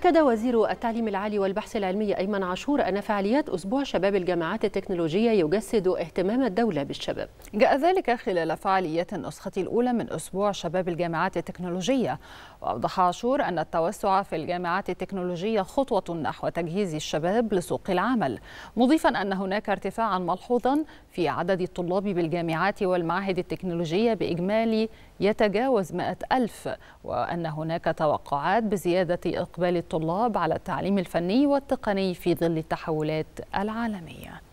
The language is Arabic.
أكد وزير التعليم العالي والبحث العلمي أيمن عاشور أن فعاليات أسبوع شباب الجامعات التكنولوجية يجسد اهتمام الدولة بالشباب جاء ذلك خلال فعاليات النسخة الأولى من أسبوع شباب الجامعات التكنولوجية وأوضح عاشور أن التوسع في الجامعات التكنولوجية خطوة نحو تجهيز الشباب لسوق العمل مضيفا أن هناك ارتفاعا ملحوظا في عدد الطلاب بالجامعات والمعاهد التكنولوجية بإجمالي يتجاوز 100 ألف وأن هناك توقعات بزيادة إقبال الطلاب على التعليم الفني والتقني في ظل التحولات العالميه